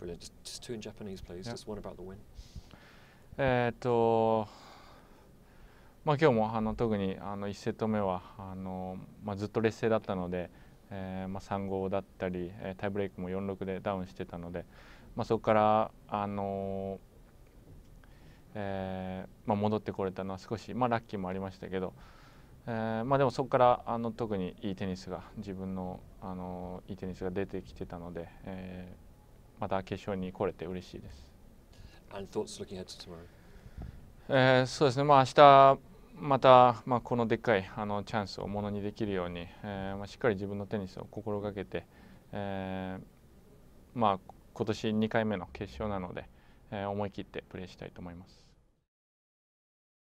Brilliant. Just, just two in Japanese, please. Yeah. Just one about the win. えっと、まあ今日もあの特にあの一セット目はあのまあずっと劣勢だったので、えー、まあ三5だったり、えー、タイブレイクも四六でダウンしてたので、まあそこからあのえー、まあ戻ってこれたのは少しまあラッキーもありましたけど。えー、まあ、でもそこからあの特にいいテニスが自分のあのいいテニスが出てきてたので、えーまた決勝に来れて嬉しいです。えー、そうですね、まあ明日また、まあ、このでっかいあのチャンスをものにできるように、えーまあ、しっかり自分のテニスを心がけて、えーまあ、今年2回目の決勝なので、えー、思い切ってプレーしたいと思います。